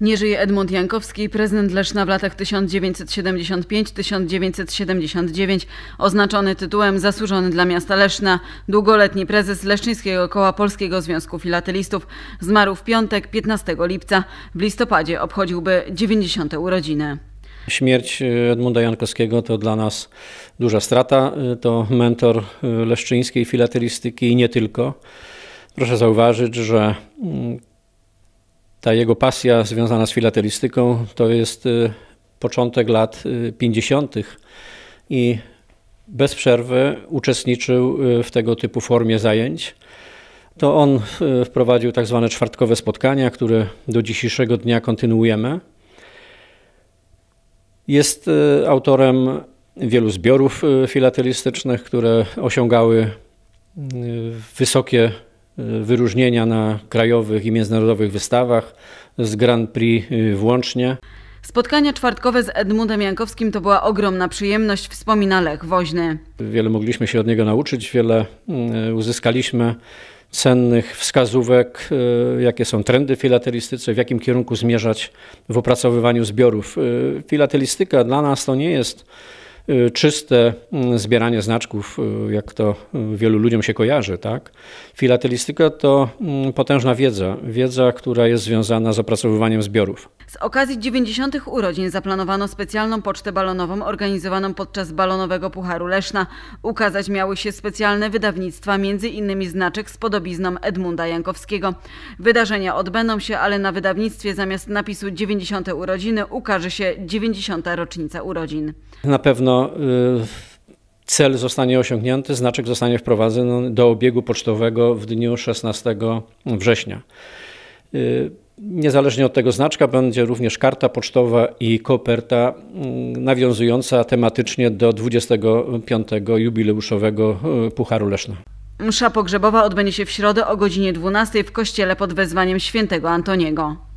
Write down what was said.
Nie żyje Edmund Jankowski, prezydent Leszna w latach 1975-1979, oznaczony tytułem Zasłużony dla miasta Leszna, długoletni prezes Leszczyńskiego Koła Polskiego Związku Filatelistów, zmarł w piątek 15 lipca. W listopadzie obchodziłby 90. urodziny. Śmierć y, Edmunda Jankowskiego to dla nas duża strata. Y, to mentor y, leszczyńskiej filatelistyki i nie tylko. Proszę zauważyć, że mm, ta jego pasja związana z filatelistyką to jest y, początek lat 50. Y, i bez przerwy uczestniczył y, w tego typu formie zajęć. To on wprowadził tak zwane czwartkowe spotkania, które do dzisiejszego dnia kontynuujemy. Jest autorem wielu zbiorów filatelistycznych, które osiągały wysokie E, wyróżnienia na krajowych i międzynarodowych wystawach, z Grand Prix e, włącznie. Spotkania czwartkowe z Edmundem Jankowskim to była ogromna przyjemność, wspomina Lech Woźny. Wiele mogliśmy się od niego nauczyć, wiele mm, uzyskaliśmy cennych wskazówek, e, jakie są trendy w filatelistyce, w jakim kierunku zmierzać w opracowywaniu zbiorów. Filatelistyka dla nas to nie jest Y, czyste mm, zbieranie znaczków, y, jak to y, wielu ludziom się kojarzy, tak? Filatelistyka to mm, potężna wiedza, wiedza, która jest związana z opracowywaniem zbiorów. Z okazji 90. urodzin zaplanowano specjalną pocztę balonową organizowaną podczas balonowego Pucharu Leszna. Ukazać miały się specjalne wydawnictwa, między innymi znaczek z podobizną Edmunda Jankowskiego. Wydarzenia odbędą się, ale na wydawnictwie zamiast napisu 90. urodziny ukaże się 90. rocznica urodzin. Na pewno y cel zostanie osiągnięty, znaczek zostanie wprowadzony do obiegu pocztowego w dniu 16 września. Y, Niezależnie od tego znaczka będzie również karta pocztowa i koperta mm, nawiązująca tematycznie do 25. jubileuszowego e, Pucharu Leszna. Msza pogrzebowa odbędzie się w środę o godzinie 12 w kościele pod wezwaniem świętego Antoniego.